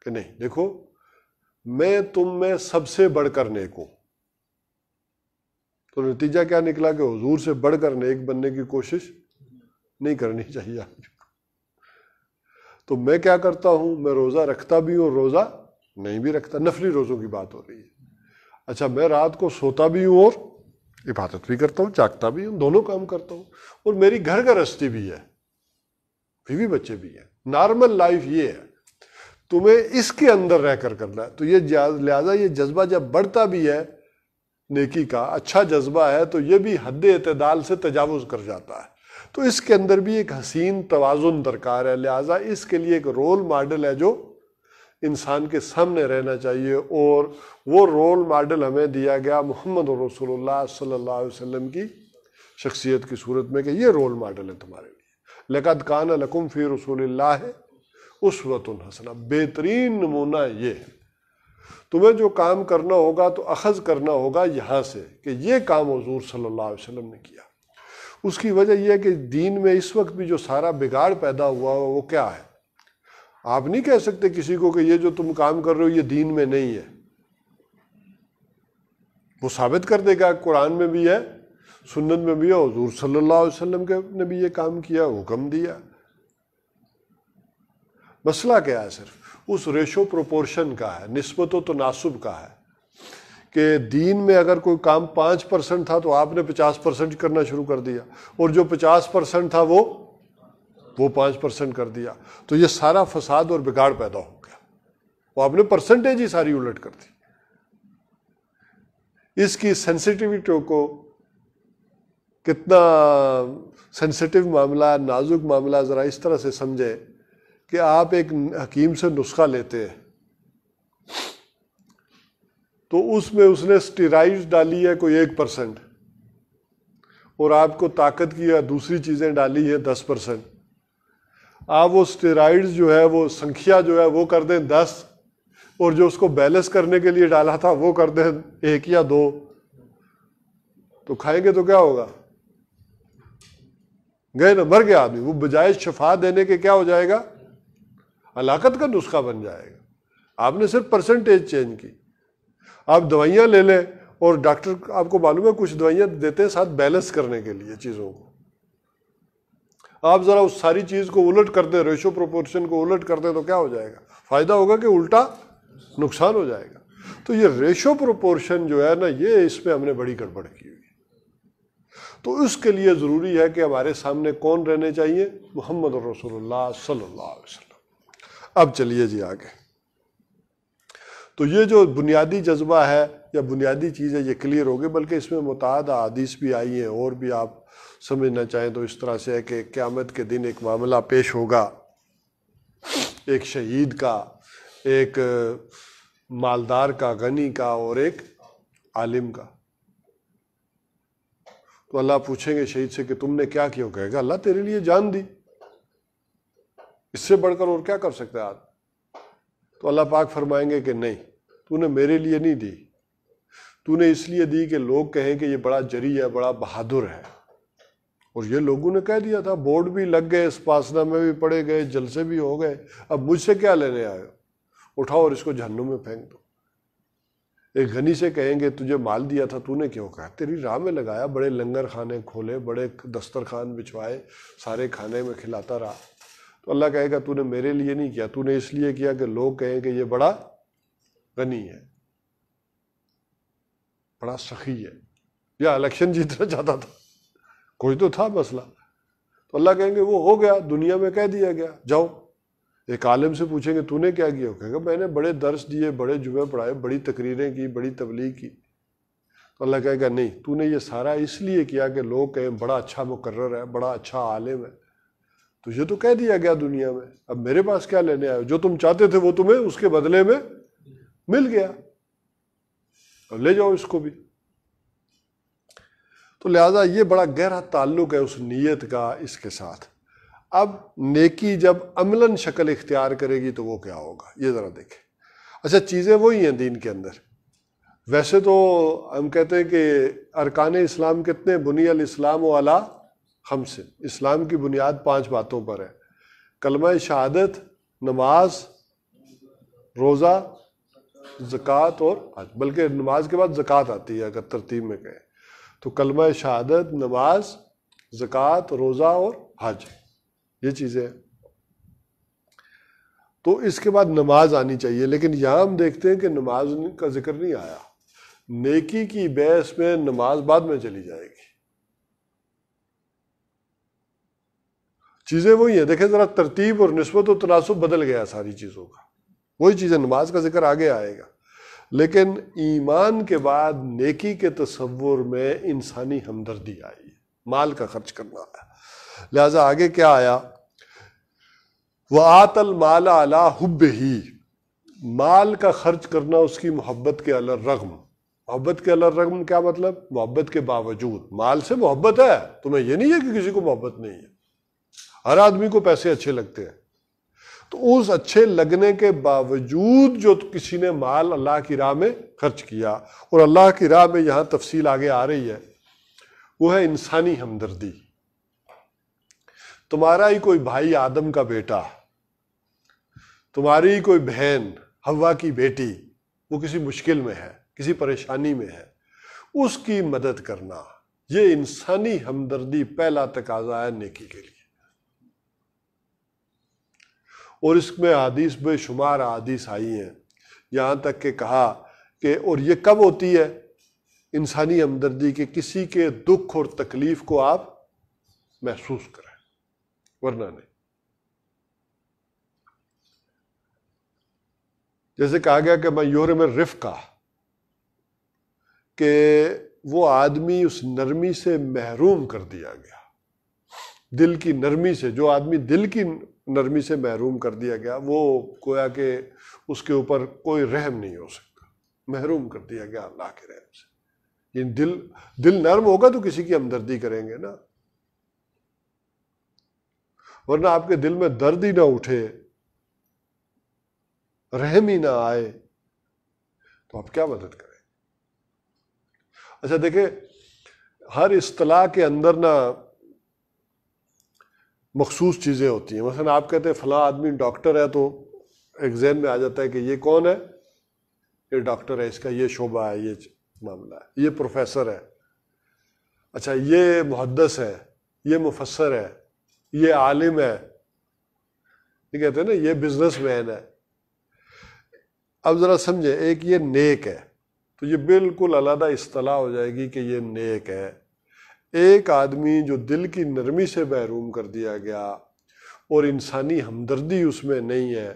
कि नहीं देखो मैं तुम में सबसे बढ़कर नेक हूं तो नतीजा क्या निकला कि हजूर से बढ़कर नेक बनने की कोशिश नहीं करनी चाहिए तो मैं क्या करता हूं मैं रोज़ा रखता भी हूं रोज़ा नहीं भी रखता नफली रोज़ों की बात हो रही है अच्छा मैं रात को सोता भी हूँ और इबादत भी करता हूँ जागता भी हूँ दोनों काम करता हूँ और मेरी घर का रस्ती भी है बीवी बच्चे भी हैं नॉर्मल लाइफ ये है तुम्हें इसके अंदर रह कर करना है तो ये लिहाजा ये जज्बा जब बढ़ता भी है नेकी का अच्छा जज्बा है तो ये भी हद अतदाल से तजावज़ कर जाता है तो इसके अंदर भी एक हसीन तोज़ुन दरकार है लिहाजा इसके लिए एक रोल मॉडल है जो इंसान के सामने रहना चाहिए और वो रोल मॉडल हमें दिया गया मोहम्मद रसोल्ला सल्ला वसम की शख्सियत की सूरत में कि ये रोल मॉडल है तुम्हारे लिए लकत कान लकुम फ़ी रसूल है उस हसना बेहतरीन नमूना ये है तुम्हें जो काम करना होगा तो अखज़ करना होगा यहाँ से कि ये काम हजूर सल्ला वसम ने किया उसकी वजह यह है कि दीन में इस वक्त भी जो सारा बिगाड़ पैदा हुआ वो क्या है आप नहीं कह सकते किसी को कि ये जो तुम काम कर रहे हो ये दीन में नहीं है वो साबित कर देगा कुरान में भी है सुन्नत में भी है हजूर सल्लल्लाहु अलैहि वसल्लम के ने भी ये काम किया हुक्म दिया मसला क्या है सिर्फ उस रेशो प्रोपोर्शन का है नस्बत व तनासब तो का है कि दीन में अगर कोई काम पाँच परसेंट था तो आपने पचास परसेंट करना शुरू कर दिया और जो पचास परसेंट था वो वो पाँच परसेंट कर दिया तो ये सारा फसाद और बिगाड़ पैदा हो गया वो आपने परसेंटेज ही सारी उलट कर दी इसकी सेंसिटिविटी को कितना सेंसिटिव मामला नाजुक मामला ज़रा इस तरह से समझे कि आप एक हकीम से नुस्खा लेते हैं तो उसमें उसने स्टेराइड डाली है कोई एक परसेंट और आपको ताकत की या दूसरी चीज़ें डाली है दस परसेंट आप वो स्टेराइड्स जो है वो संख्या जो है वो कर दें दस और जो उसको बैलेंस करने के लिए डाला था वो कर दें एक या दो तो खाएंगे तो क्या होगा गए ना मर गया आदमी वो बजाय शफा देने के क्या हो जाएगा हलाकत का नुस्खा बन जाएगा आपने सिर्फ परसेंटेज चेंज की आप दवाइयां ले लें और डॉक्टर आपको मालूम है कुछ दवाइयाँ देते हैं साथ बैलेंस करने के लिए चीज़ों को आप ज़रा उस सारी चीज़ को उलट कर दे रेशो प्रोपोर्शन को उलट कर दे तो क्या हो जाएगा फ़ायदा होगा कि उल्टा नुकसान हो जाएगा तो ये रेशो प्रोपोर्शन जो है ना ये इसमें हमने बड़ी गड़बड़ की हुई तो उसके लिए ज़रूरी है कि हमारे सामने कौन रहने चाहिए मोहम्मद रसोल्ला सल्ला अब चलिए जी आगे तो ये जो बुनियादी जज्बा है या बुनियादी चीज़ है ये क्लियर हो गई बल्कि इसमें मुताद अदीस भी आई हैं और भी आप समझना चाहें तो इस तरह से है कि क़्यामत के दिन एक मामला पेश होगा एक शहीद का एक मालदार का गनी का और एक आलिम का तो अल्लाह पूछेंगे शहीद से कि तुमने क्या क्यों कहेगा अल्लाह तेरे लिए जान दी इससे बढ़कर और क्या कर सकते आप तो अल्लाह पाक फरमाएंगे कि नहीं तूने मेरे लिए नहीं दी तूने इसलिए दी कि लोग कहें कि ये बड़ा जरी है बड़ा बहादुर है और ये लोगों ने कह दिया था बोर्ड भी लग गए इस पासना में भी पड़े गए जलसे भी हो गए अब मुझसे क्या लेने आयो उठाओ और इसको जहन्नुम में फेंक दो एक घनी से कहेंगे तुझे माल दिया था तूने क्यों कहा तेरी राह में लगाया बड़े लंगर खाने खोले बड़े दस्तर खान बिछवाए सारे खाने में खिलाता रहा तो अल्लाह कहेगा तूने मेरे लिए नहीं किया तूने इसलिए किया कि लोग कहें कि ये बड़ा गनी है बड़ा सखी है या इलेक्शन जीतना चाहता था कुछ तो था मसला तो अल्लाह कहेंगे वो हो गया दुनिया में कह दिया गया जाओ एक आलम से पूछेंगे तूने क्या किया कहेगा मैंने बड़े दर्श दिए बड़े जुमे पढ़ाए बड़ी तकरीरें की बड़ी तबलीग की तो अल्लाह कहेगा नहीं तूने ये सारा इसलिए किया कि लोग कहें बड़ा अच्छा मुकर्र है बड़ा अच्छा आलिम है तुझे तो कह दिया गया दुनिया में अब मेरे पास क्या लेने आए जो तुम चाहते थे वो तुम्हें उसके बदले में मिल गया अब ले जाओ इसको भी तो लिहाजा ये बड़ा गहरा ताल्लुक है उस नीयत का इसके साथ अब नेकी जब अमलन शक्ल इख्तियार करेगी तो वो क्या होगा ये ज़रा देखें अच्छा चीज़ें वही हैं दीन के अंदर वैसे तो हम कहते हैं कि अरकान इस्लाम कितने बुनियाल इस्लाम वाला हमसे इस्लाम की बुनियाद पांच बातों पर है कलमा शहादत नमाज रोज़ा ज़क़़त और बल्कि नमाज के बाद ज़क़़त आती है अगर तरतीब में कहें तो कलमा शहादत नमाज ज़क़़त रोज़ा और हज ये चीज़ें हैं तो इसके बाद नमाज आनी चाहिए लेकिन यहाँ हम देखते हैं कि नमाज का जिक्र नहीं आया नेकी की बहस में नमाज बाद में चली जाएगी चीज़ें वही हैं देखें ज़रा तरतीब और नस्बत और तनासब बदल गया सारी चीज़ों का वही चीज़ें नमाज का जिक्र आगे आएगा लेकिन ईमान के बाद नेकी के तस्वुर में इंसानी हमदर्दी आई माल का खर्च करना है लिहाजा आगे क्या आया वह आतल माला अला हुब ही माल का खर्च करना उसकी मोहब्बत के अल रगम मोहब्बत के अल रगम क्या मतलब मोहब्बत के बावजूद माल से मोहब्बत है तुम्हें यह नहीं है कि किसी को मोहब्बत नहीं है हर आदमी को पैसे अच्छे लगते हैं तो उस अच्छे लगने के बावजूद जो तो किसी ने माल अल्लाह की राह में खर्च किया और अल्लाह की राह में यहाँ तफसील आगे आ रही है वो है इंसानी हमदर्दी तुम्हारा ही कोई भाई आदम का बेटा तुम्हारी कोई बहन हवा की बेटी वो किसी मुश्किल में है किसी परेशानी में है उसकी मदद करना ये इंसानी हमदर्दी पहला तकाजा है नेकी के लिए और इसमें हदीस बेशुमार हदीस आई हैं यहाँ तक के कहा कि और ये कब होती है इंसानी हमदर्दी के किसी के दुख और तकलीफ को आप महसूस करें वरना नहीं जैसे कहा गया कि मैं योर में रिफ का कि वो आदमी उस नरमी से महरूम कर दिया गया दिल की नरमी से जो आदमी दिल की नरमी से महरूम कर दिया गया वो गोया के उसके ऊपर कोई रहम नहीं हो सकता महरूम कर दिया गया अल्लाह के रहम से इन दिल दिल नरम होगा तो किसी की हमदर्दी करेंगे ना वरना आपके दिल में दर्द ही ना उठे रहम ही ना आए तो आप क्या मदद करें अच्छा देखे हर इस्तलाह के अंदर ना मखसूस चीज़ें होती हैं मसलन आप कहते हैं फला आदमी डॉक्टर है तो जहन में आ जाता है कि ये कौन है ये डॉक्टर है इसका ये शोबा है ये मामला है ये प्रोफेसर है अच्छा ये मुहदस है ये मुफसर है ये आलिम है ये कहते हैं ना ये बिजनेस मैन है अब ज़रा समझे एक ये नेक है तो ये बिल्कुल अलहदा असलाह हो जाएगी कि ये नेक है एक आदमी जो दिल की नरमी से बहरूम कर दिया गया और इंसानी हमदर्दी उसमें नहीं है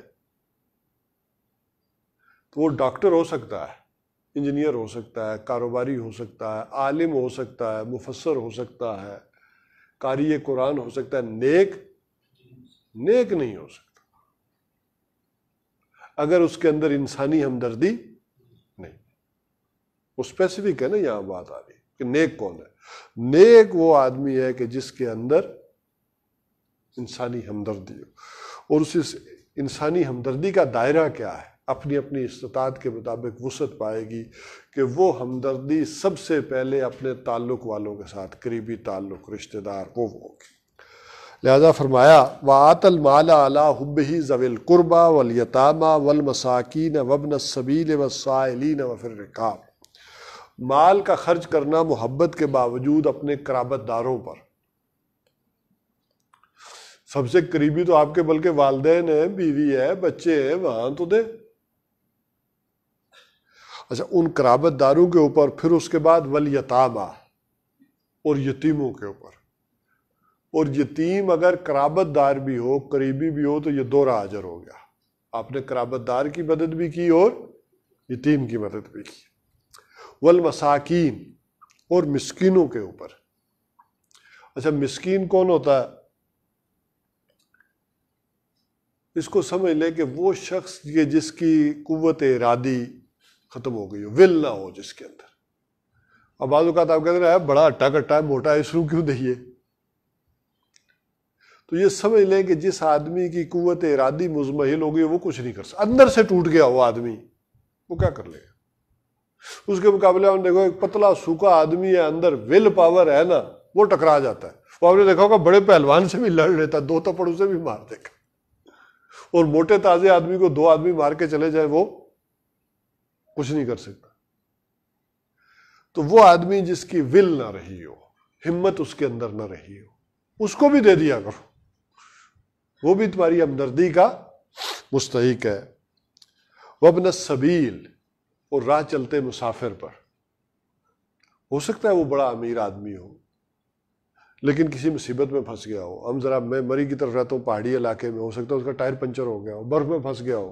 तो वो डॉक्टर हो सकता है इंजीनियर हो सकता है कारोबारी हो सकता है आलिम हो सकता है मुफसर हो सकता है कारी कुरान हो सकता है नेक नेक नहीं हो सकता अगर उसके अंदर इंसानी हमदर्दी नहीं वो स्पेसिफिक है ना यहाँ बात आ रही कि नेक कौन है नेक वो आदमी है कि जिसके अंदर इंसानी हमदर्दी हो और उस इंसानी हमदर्दी का दायरा क्या है अपनी अपनी इस्तात के मुताबिक वसत पाएगी कि वो हमदर्दी सबसे पहले अपने ताल्लुक़ वालों के साथ करीबी ताल्लुक़ रिश्तेदार को वो होगी लिहाजा फरमाया व आतल माला अला हब ही जवेल कुरबा वलयतामा वलमसाकिन वबन सबील वसाइलिन वफिर रिकाब माल का खर्च करना मोहब्बत के बावजूद अपने कराबत दारों पर सबसे करीबी तो आपके बल्कि वालदे है बीवी है बच्चे हैं वहां तो दे अच्छा उन कराबत दारों के ऊपर फिर उसके बाद वल यताबा और यतीमों के ऊपर और यतीम अगर कराबत दार भी हो करीबी भी हो तो ये दोरा हाजर हो गया आपने कराबत दार की मदद भी की और यतीम की मदद भी की वल वलमसाकीन और मिसकीनों के ऊपर अच्छा मिसकीन कौन होता है इसको समझ ले कि वो शख्स ये जिसकी कुत इरादी ख़त्म हो गई हो विल ना हो जिसके अंदर अब का आप कहते हैं बड़ा अट्टा कट्टा है मोटा है शुरू क्यों दही तो ये समझ लें कि जिस आदमी की कुत इरादी मुजमहिल हो गई वो कुछ नहीं कर सकता अंदर से टूट गया वो आदमी वो क्या कर लेगा उसके मुकाबले हम देखो एक पतला सूखा आदमी है अंदर विल पावर है ना वो टकरा जाता है वो आपने देखा होगा बड़े पहलवान से भी लड़ लेता है दो तपड़ उसे भी मार देगा और मोटे ताजे आदमी को दो आदमी मार के चले जाए वो कुछ नहीं कर सकता तो वो आदमी जिसकी विल ना रही हो हिम्मत उसके अंदर ना रही हो उसको भी दे दिया करो वो भी तुम्हारी हमदर्दी का मुस्तक है वह अपना सबील और राह चलते मुसाफिर पर हो सकता है वो बड़ा अमीर आदमी हो लेकिन किसी मुसीबत में फंस गया हो हम ज़रा मैं मरी की तरफ रहता हूँ पहाड़ी इलाके में हो सकता है उसका टायर पंचर हो गया हो बर्फ़ में फंस गया हो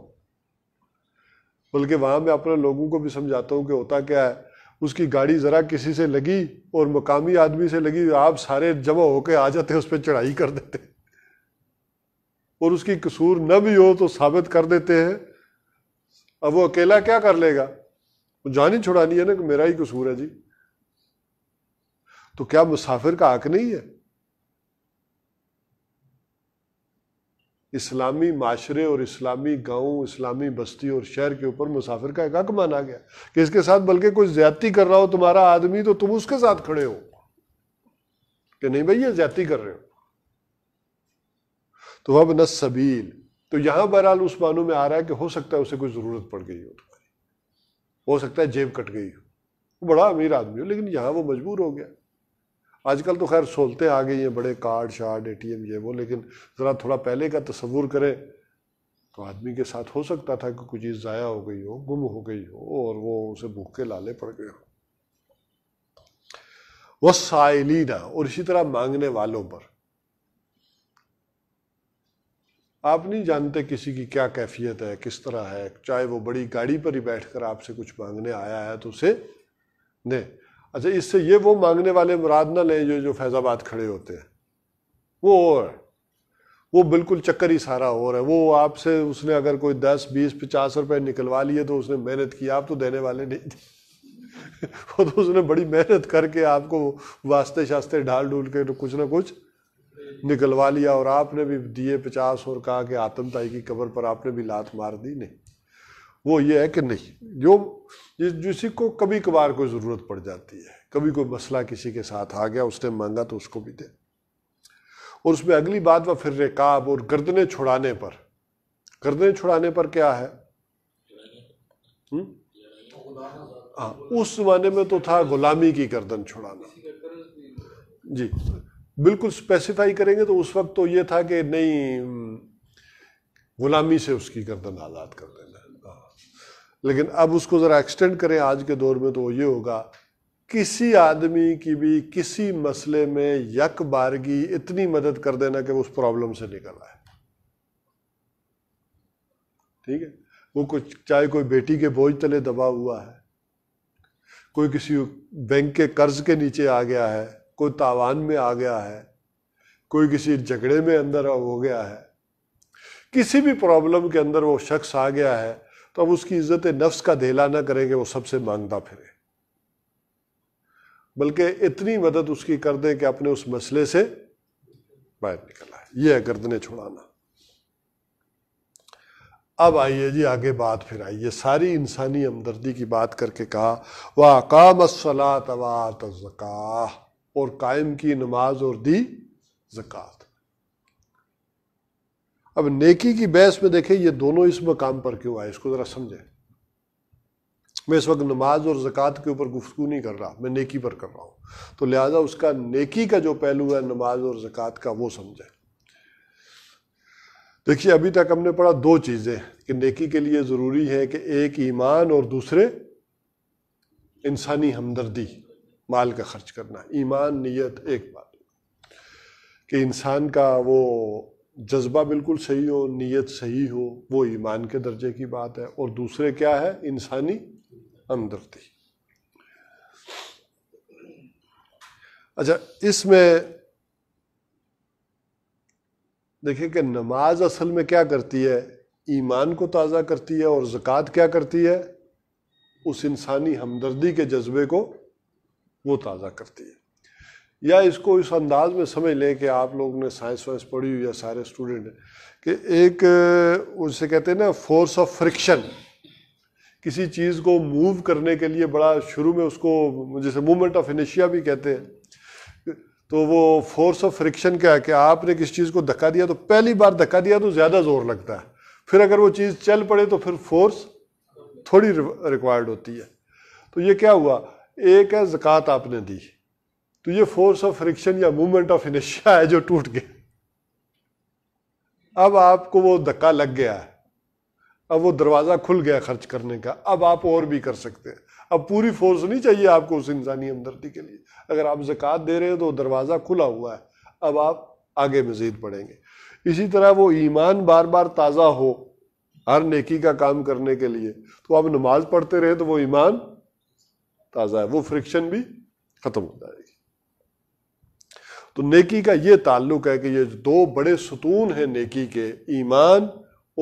बल्कि वहाँ मैं अपने लोगों को भी समझाता हूँ कि होता क्या है उसकी गाड़ी ज़रा किसी से लगी और मकामी आदमी से लगी आप सारे जमा होके आ जाते उस पर चढ़ाई कर देते और उसकी कसूर न भी हो तो साबित कर देते हैं अब वो अकेला क्या कर लेगा वो जान ही छुड़ानी है ना कि मेरा ही कसूर है जी तो क्या मुसाफिर का हक नहीं है इस्लामी माशरे और इस्लामी गांव इस्लामी बस्ती और शहर के ऊपर मुसाफिर का एक हक माना गया कि इसके साथ बल्कि कोई ज्यादती कर रहा हो तुम्हारा आदमी तो तुम उसके साथ खड़े हो कि नहीं भैया ज्यादती कर रहे हो तो अब न सबील तो यहां बहरहाल उस मानों में आ रहा है कि हो सकता है उसे कोई जरूरत पड़ गई हो तो हो सकता है जेब कट गई हो बड़ा अमीर आदमी हो लेकिन यहाँ वो मजबूर हो गया आजकल तो खैर सहूलतें आ गई हैं बड़े कार्ड शार्ड ए टी एम ये वो लेकिन ज़रा थोड़ा पहले का तस्वूर करें तो आदमी के साथ हो सकता था कि कुछ चीज़ ज़ाया हो गई हो गुम हो गई हो और वो उसे भूख के लाले पड़ गए हो वह ना और इसी तरह मांगने वालों पर आप नहीं जानते किसी की क्या कैफियत है किस तरह है चाहे वो बड़ी गाड़ी पर ही बैठ कर आपसे कुछ मांगने आया है तो उसे दें अच्छा इससे ये वो मांगने वाले मुराद ना लें जो जो फैज़ाबाद खड़े होते हैं वो और वो बिल्कुल चक्कर ही सारा और है वो आपसे उसने अगर कोई दस बीस पचास रुपए निकलवा लिए तो उसने मेहनत की आप तो देने वाले नहीं थे वो तो उसने बड़ी मेहनत करके आपको वास्ते शास्ते ढाल ढूल के तो कुछ ना कुछ निकलवा लिया और आपने भी दिए पचास और कहा कि आतंकताई की कबर पर आपने भी लात मार दी नहीं वो ये है कि नहीं जो जिसी को कभी कभार कोई ज़रूरत पड़ जाती है कभी कोई मसला किसी के साथ आ गया उसने मांगा तो उसको भी दे और उसमें अगली बात वह फिर रेकाब और गर्दने छुड़ाने पर गर्दने छुड़ाने पर क्या है हाँ उस जमाने में तो था गुलामी की गर्दन छुड़ाना जी बिल्कुल स्पेसिफाई करेंगे तो उस वक्त तो ये था कि नहीं गुलामी से उसकी गर्दन आज़ाद कर देना हाँ। लेकिन अब उसको ज़रा एक्सटेंड करें आज के दौर में तो ये होगा किसी आदमी की भी किसी मसले में यक बारगी इतनी मदद कर देना कि वो उस प्रॉब्लम से निकल आए ठीक है वो कुछ चाहे कोई बेटी के बोझ तले दबा हुआ है कोई किसी बैंक के कर्ज के नीचे आ गया है कोई तावान में आ गया है कोई किसी झगड़े में अंदर हो गया है किसी भी प्रॉब्लम के अंदर वो शख्स आ गया है तो अब उसकी इज्जत नफ्स का देला ना करेंगे वो सबसे मांगता फिरे बल्कि इतनी मदद उसकी कर दें कि अपने उस मसले से बाहर निकला है यह है गर्दने छुड़ाना अब आइए जी आगे बात फिर आई ये सारी इंसानी हमदर्दी की बात करके कहा वाह काम सलात वाह जका और कायम की नमाज और दी ज़क़़त अब नेकी की बहस में देखें ये दोनों इस मकाम पर क्यों आए इसको ज़रा समझें मैं इस वक्त नमाज और ज़क़़त के ऊपर गुफ्तु नहीं कर रहा मैं नेकी पर कर रहा हूँ तो लिहाजा उसका नेकी का जो पहलू है नमाज और ज़क़़त का वो समझें देखिए अभी तक हमने पढ़ा दो चीज़ें कि नेकी के लिए ज़रूरी है कि एक ईमान और दूसरे इंसानी हमदर्दी माल का खर्च करना ईमान नीयत एक बात कि इंसान का वो जज्बा बिल्कुल सही हो नीयत सही हो वो ईमान के दर्जे की बात है और दूसरे क्या है इंसानी हमदर्दी अच्छा इसमें देखिए कि नमाज असल में क्या करती है ईमान को ताज़ा करती है और ज़क़़त क्या करती है उस इंसानी हमदर्दी के जज्बे को वो ताज़ा करती है या इसको इस अंदाज में समझ लें कि आप लोग ने साइंस वाइंस पढ़ी हुई या सारे स्टूडेंट हैं कि एक उसे कहते हैं ना फोर्स ऑफ फ्रिक्शन किसी चीज़ को मूव करने के लिए बड़ा शुरू में उसको जैसे मूवमेंट ऑफ इनिशिया भी कहते हैं तो वो फोर्स ऑफ फ्रिक्शन क्या है कि आपने किसी चीज़ को धक्का दिया तो पहली बार धक्का दिया तो ज़्यादा ज़ोर लगता है फिर अगर वो चीज़ चल पड़े तो फिर फोर्स थोड़ी रिक्वायर्ड होती है तो ये क्या हुआ एक है ज़क़़त आपने दी तो ये फोर्स ऑफ फ्रिक्शन या मूवमेंट ऑफ इनिशिया है जो टूट गया अब आपको वो धक्का लग गया है अब वो दरवाज़ा खुल गया खर्च करने का अब आप और भी कर सकते हैं अब पूरी फोर्स नहीं चाहिए आपको उस इंसानी हमदर्दी के लिए अगर आप ज़क़़त दे रहे हो तो दरवाज़ा खुला हुआ है अब आप आगे मज़ीद बढ़ेंगे इसी तरह वो ईमान बार बार ताज़ा हो हर नेकी का काम करने के लिए तो आप नमाज़ पढ़ते रहे तो वो ईमान ताज़ा है वो फ्रिक्शन भी ख़त्म हो जाएगी तो नेकी का ये ताल्लुक है कि ये दो बड़े सुतून हैं नेकी के ईमान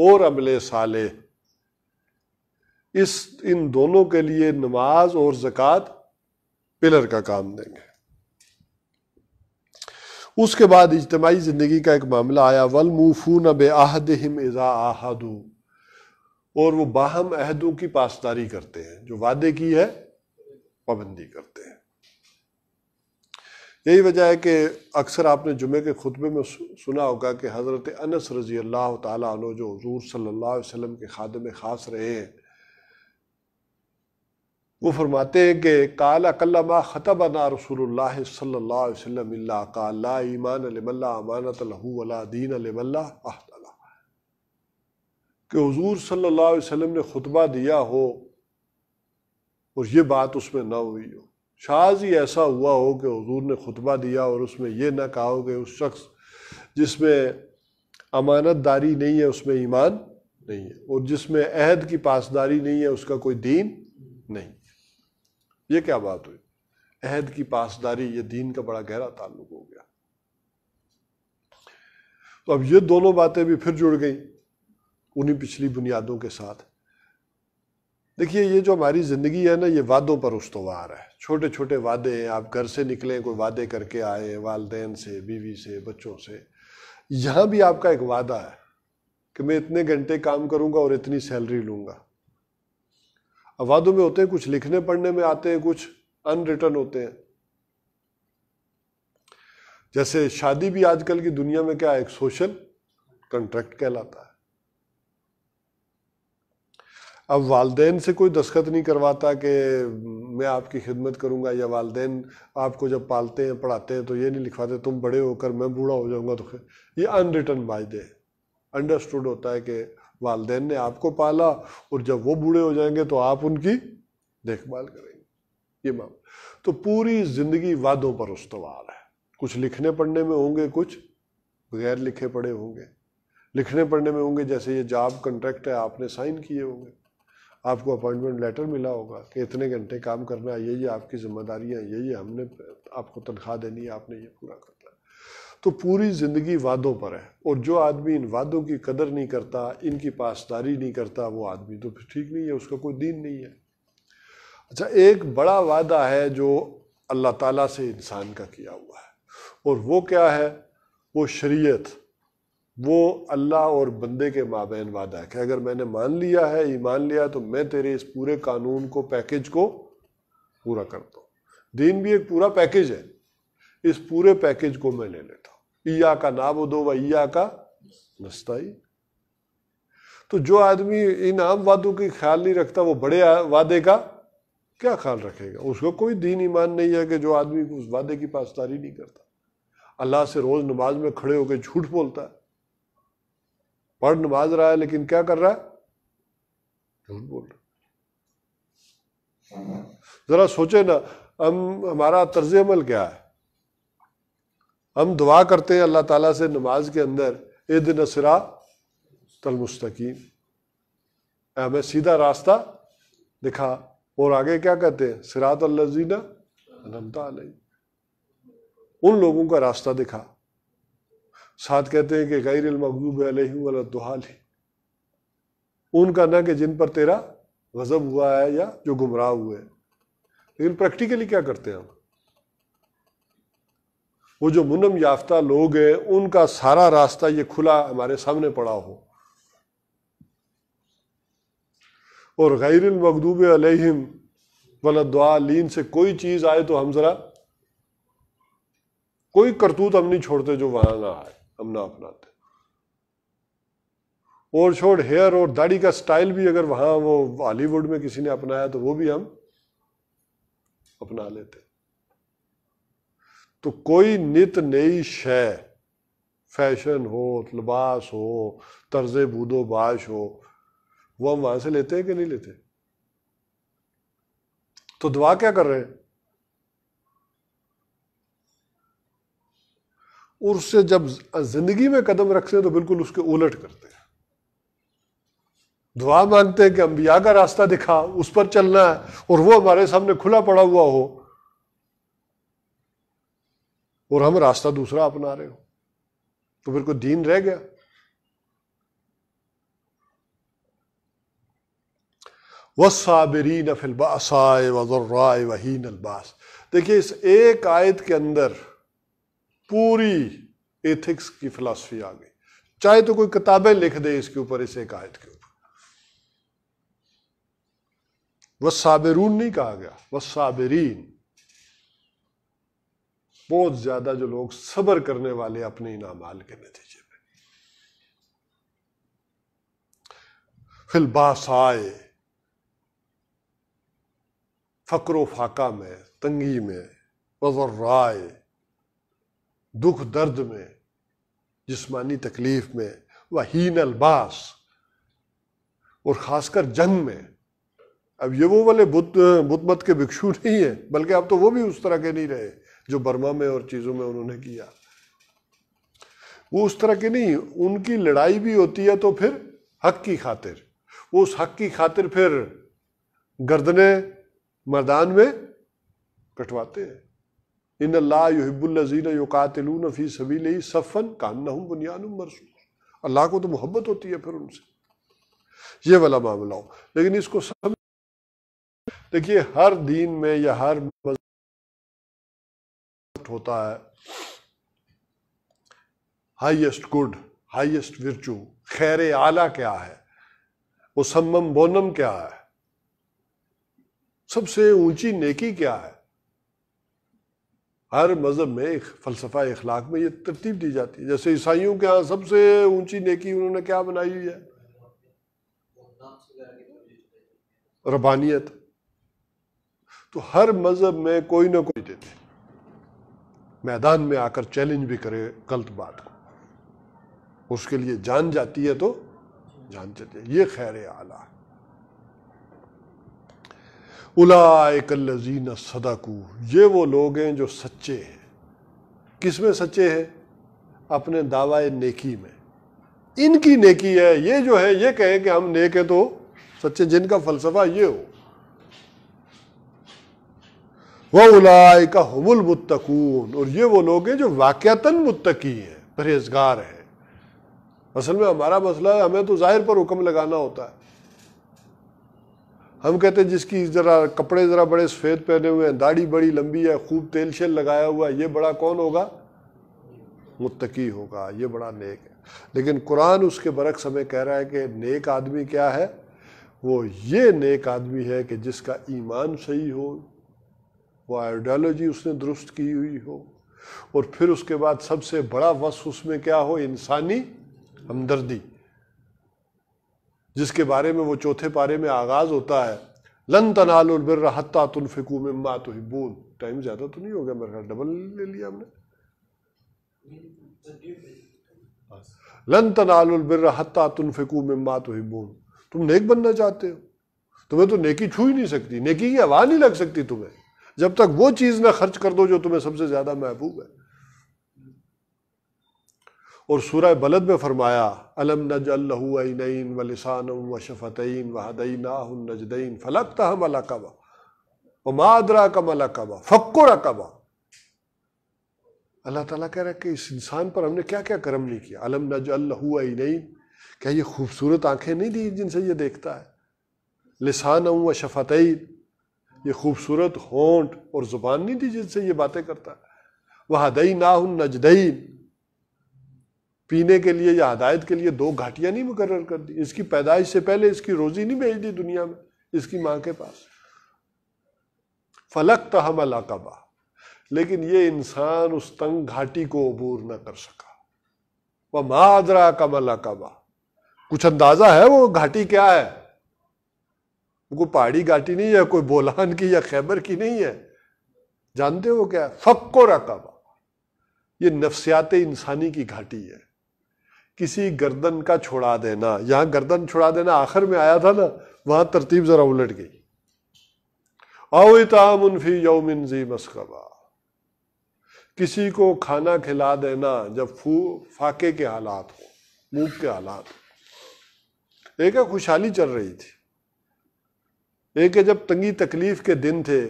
और अमल साले इस इन दोनों के लिए नमाज और ज़क़़त पिलर का काम देंगे उसके बाद इज्तमाही ज़िंदगी का एक मामला आया वल मूफून बे आहद हिम इज़ा आहदू और वो बाहम अहदों की पासदारी करते हैं जो वादे की है पाबंदी करते हैं यही वजह है कि अक्सर आपने जुमे के खुतबे में सुना होगा कि हज़रत अनस रज़ी अल्लाह तु जो हजूर सल्ला वसम के खादम ख़ास रहे हैं वो फरमाते हैं कि कल कल्ला ना रसूलुल्लाह सल्ला वसम ईमान अमानत दीन अलमल्ला के हजूर सल्ला वसम ने खुतबा दिया हो और ये बात उसमें ना हुई हो शाज ही ऐसा हुआ हो कि हजूर ने खुतबा दिया और उसमें यह ना कहा हो कि उस शख्स जिसमें अमानत दारी नहीं है उसमें ईमान नहीं है और जिसमें अहद की पासदारी नहीं है उसका कोई दीन नहीं ये क्या बात हुई अहद की पासदारी ये दीन का बड़ा गहरा ताल्लुक हो गया तो अब ये दोनों बातें भी फिर जुड़ गई उन्हीं पिछली बुनियादों के साथ देखिए ये जो हमारी ज़िंदगी है ना ये वादों पर उस्तवार है छोटे छोटे वादे हैं आप घर से निकलें कोई वादे करके आए वालदेन से बीवी से बच्चों से यहाँ भी आपका एक वादा है कि मैं इतने घंटे काम करूँगा और इतनी सैलरी लूँगा अब वादों में होते हैं कुछ लिखने पढ़ने में आते हैं कुछ अनरिटर्न होते हैं जैसे शादी भी आजकल की दुनिया में क्या है एक सोशल कंट्रैक्ट कहलाता है अब वालदेन से कोई दस्खत नहीं करवाता कि मैं आपकी खिदमत करूँगा या वालदेन आपको जब पालते हैं पढ़ाते हैं तो ये नहीं लिखवाते तुम बड़े होकर मैं बूढ़ा हो जाऊँगा तो ये अनरिटर्न वायदे अंडरस्टूड होता है कि वालदेन ने आपको पाला और जब वो बूढ़े हो जाएंगे तो आप उनकी देखभाल करेंगे ये मामला तो पूरी ज़िंदगी वादों पर उसवार है कुछ लिखने पढ़ने में होंगे कुछ बगैर लिखे पढ़े होंगे लिखने पढ़ने में होंगे जैसे ये जॉब कंट्रैक्ट है आपने साइन किए होंगे आपको अपॉइंटमेंट लेटर मिला होगा कि इतने घंटे काम करना है यही आपकी ज़िम्मेदारियाँ ये यही हमने आपको तनख्वाह देनी है आपने ये पूरा करना है तो पूरी ज़िंदगी वादों पर है और जो आदमी इन वादों की कदर नहीं करता इनकी पासदारी नहीं करता वो आदमी तो ठीक नहीं है उसका कोई दीन नहीं है अच्छा एक बड़ा वादा है जो अल्लाह ताला से इंसान का किया हुआ है और वो क्या है वो शरीयत वो अल्लाह और बंदे के माबेन वादा है कि अगर मैंने मान लिया है ईमान लिया तो मैं तेरे इस पूरे कानून को पैकेज को पूरा करता हूँ दीन भी एक पूरा पैकेज है इस पूरे पैकेज को मैं ले लेता हूँ ईया का नाब दो व ईया का नस्ताई तो जो आदमी इन आम वादों की ख्याल नहीं रखता वो बड़े वादे का क्या ख्याल रखेगा उसको कोई दीन ईमान नहीं है कि जो आदमी उस वादे की पासदारी नहीं करता अल्लाह से रोज़ नमाज में खड़े होकर झूठ बोलता है पढ़ नमाज रहा है लेकिन क्या कर रहा है झूठ बोल रहा जरा सोचे ना हम हमारा तर्ज अमल क्या है हम दुआ करते हैं अल्लाह ताला से नमाज के अंदर ए दिन असरा तल मुस्तकीम हमें सीधा रास्ता दिखा और आगे क्या कहते हैं सिरात अल्लाजीना अनमता उन लोगों का रास्ता दिखा साथ कहते हैं कि गैर मकदूब वाला दुहाल है उनका ना कि जिन पर तेरा गजब हुआ है या जो गुमराह हुए हैं लेकिन प्रैक्टिकली क्या करते हैं हम वो जो मुनम याफ्ता लोग हैं उनका सारा रास्ता ये खुला हमारे सामने पड़ा हो और गैर मकदूब अलहम वलद्वालीन से कोई चीज़ आए तो हम ज़रा कोई करतूत हम नहीं छोड़ते जो वहां ना आए हम ना अपनाते और छोड़ हेयर और दाढ़ी का स्टाइल भी अगर वहां वो हॉलीवुड में किसी ने अपनाया तो वो भी हम अपना लेते तो कोई नित नई शय फैशन हो लिबास हो तर्ज बूदो बाश हो वो हम वहां से लेते हैं कि नहीं लेते तो दुआ क्या कर रहे हैं और उससे जब ज़िंदगी में कदम रखते हैं तो बिल्कुल उसके उलट करते हैं दुआ मांगते हैं कि अंबिया का रास्ता दिखा उस पर चलना है और वो हमारे सामने खुला पड़ा हुआ हो और हम रास्ता दूसरा अपना रहे हो तो बिल्कुल दीन रह गया वसाबरीन फिलबासाए वजर्राए वहीन अलबास देखिए इस एक आयत के अंदर पूरी एथिक्स की फिलॉसफी आ गई चाहे तो कोई किताबें लिख दे इसके ऊपर इस एक आयत के ऊपर वह साबिरून नहीं कहा गया वह साबिरीन बहुत ज्यादा जो लोग सबर करने वाले अपने इनामाल के नतीजे में फिलबास आए फकरो फाका में तंगी में वजर राय दुख दर्द में जिस्मानी तकलीफ में वहीन अलबास और ख़ासकर जंग में अब ये वो वाले बुद्ध बुद्ध मत के भिक्षु नहीं है बल्कि अब तो वो भी उस तरह के नहीं रहे जो बर्मा में और चीज़ों में उन्होंने किया वो उस तरह के नहीं उनकी लड़ाई भी होती है तो फिर हक की खातिर वो उस हक की खातिर फिर गर्दने मैदान में कटवाते हैं इन अल्लाहबुल्लजीन युकातिलून फ़ी सबील सफ़न कान बुनियान मरसूस अल्लाह को तो मोहब्बत होती है फिर उनसे ये वाला मामला हो लेकिन इसको सब देखिए हर दिन में या हर होता है हाईएस्ट गुड हाईएस्ट वर्चू खैर आला क्या है उसम बोनम क्या है सबसे ऊंची नेकी क्या है हर मज़हब में फ़लसफ़ा इखलाक में ये तरतीब दी जाती है जैसे ईसाइयों के यहाँ सबसे ऊंची नेकी उन्होंने क्या बनाई हुई है रबानियत तो हर मज़हब में कोई ना कोई देते मैदान में आकर चैलेंज भी करे गलत बात को उसके लिए जान जाती है तो जान जाती है ये खैर आला है उलाकल्लजीन सदाकू ये वो लोग हैं जो सच्चे हैं किस में सच्चे हैं अपने दावा नेकी में इनकी नेकी है ये जो है ये कहें कि हम नेक हैं तो सच्चे जिनका फलसफा ये हो वह उलाय का हमुल मुतकून और ये वो लोग हैं जो वाक्यतन मुतकी हैं परहेजगार हैं असल में हमारा मसला है हमें तो ज़ाहिर पर हुक्म लगाना होता है हम कहते हैं जिसकी ज़रा कपड़े ज़रा बड़े सफ़ेद पहने हुए हैं दाढ़ी बड़ी लंबी है खूब तेल शेल लगाया हुआ है ये बड़ा कौन होगा मुत्तकी होगा ये बड़ा नेक है लेकिन कुरान उसके बरक्स हमें कह रहा है कि नेक आदमी क्या है वो ये नेक आदमी है कि जिसका ईमान सही हो वो आइडियोलॉजी उसने दुरुस्त की हुई हो और फिर उसके बाद सबसे बड़ा वस उसमें क्या हो इंसानी हमदर्दी जिसके बारे में वो चौथे पारे में आगाज़ होता है लन तुन हत्ता में मा तो हिब्बून टाइम ज़्यादा तो नहीं हो गया मेरे ख्याल डबल ले लिया हमने लन तनालबिर हत्ता में मा तो हिब्बून तुम नेक बनना चाहते हो तुम्हें तो नेकी छू ही नहीं सकती नेकी की आवाज नहीं लग सकती तुम्हें जब तक वो चीज़ ना खर्च कर दो जो तुम्हें सबसे ज़्यादा महबूब है और सूरह बलद में फरमाया अलम नजल्लाइन वलसान व शफ़तन वहदना नजदैन फलक तहम अलकबा व मादरा कम अलकबा फ़क्को रकबा अल्लाह ताला कह रहा है कि इस इंसान पर हमने क्या क्या करम नहीं किया अलम अल्लाइन क्या ये खूबसूरत आंखें नहीं दी जिनसे ये देखता है लसान व शफ़तन ये खूबसूरत होंठ और ज़ुबान नहीं दी जिनसे ये बातें करता है वहदई नाहन नजदैन पीने के लिए या हदायत के लिए दो घाटियाँ नहीं मुकर कर दी इसकी पैदाइश से पहले इसकी रोज़ी नहीं भेज दी दुनिया में इसकी माँ के पास फलक तो हम अलाकबा लेकिन ये इंसान उस तंग घाटी को अबूर ना कर सका वह मादरा का अलाकबा कुछ अंदाज़ा है वो घाटी क्या है कोई पहाड़ी घाटी नहीं है कोई बोलान की या खैबर की नहीं है जानते हो क्या फक्को रकबा ये नफ्सियात इंसानी की घाटी है किसी गर्दन का छुड़ा देना यहां गर्दन छुड़ा देना आखिर में आया था ना वहां तरतीब जरा उलट गई अवताम उनफी यौमिन जी मस्कबा किसी को खाना खिला देना जब फू फाके के हालात हो मुंह के हालात हो एक खुशहाली चल रही थी एक है जब तंगी तकलीफ के दिन थे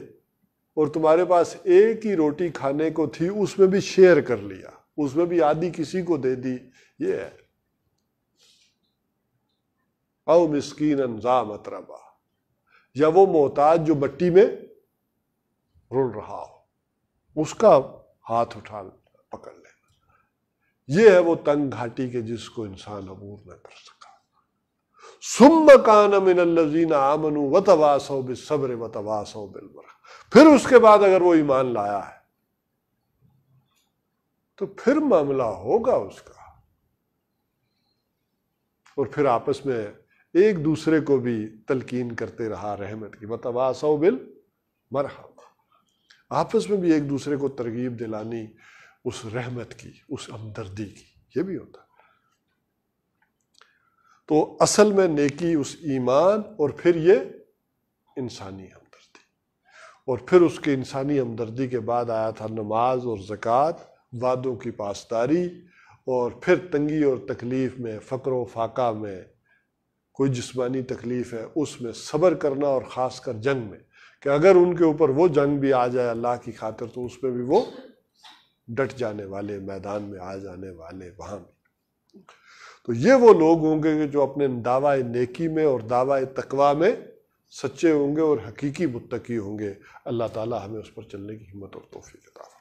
और तुम्हारे पास एक ही रोटी खाने को थी उसमें भी शेयर कर लिया उसमें भी आधी किसी को दे दी ये औ मिस्कीन अनजा मतरबा या वो मोहताज जो मट्टी में रुल रहा हो उसका हाथ उठा पकड़ लेना ये है वो तंग घाटी के जिसको इंसान अबूर न कर सका सुम कान मिनजीन आमनु वतवास हो बिसब्र वतवास हो बिलबर फिर उसके बाद अगर वो ईमान लाया है तो फिर मामला होगा उसका और फिर आपस में एक दूसरे को भी तलकीन करते रहा रहमत की मतवासव बिल मरहम आपस में भी एक दूसरे को तरगीब दिलानी उस रहमत की उस हमदर्दी की ये भी होता तो असल में नेकी उस ईमान और फिर ये इंसानी हमदर्दी और फिर उसके इंसानी हमदर्दी के बाद आया था नमाज और ज़क़़त वादों की पासदारी और फिर तंगी और तकलीफ़ में फ़क्र व फाका में कोई जिस्मानी तकलीफ़ है उसमें सब्र करना और ख़ास कर जंग में कि अगर उनके ऊपर वो जंग भी आ जाए अल्लाह की खातर तो उसमें भी वो डट जाने वाले मैदान में आ जाने वाले वहाँ भी तो ये वो लोग होंगे जो अपने दावा नेकी में और दावा तकवा में सच्चे होंगे और हकीकी मुत्तकी होंगे अल्लाह ताला हमें उस पर चलने की हिम्मत और तोफ़ी किताब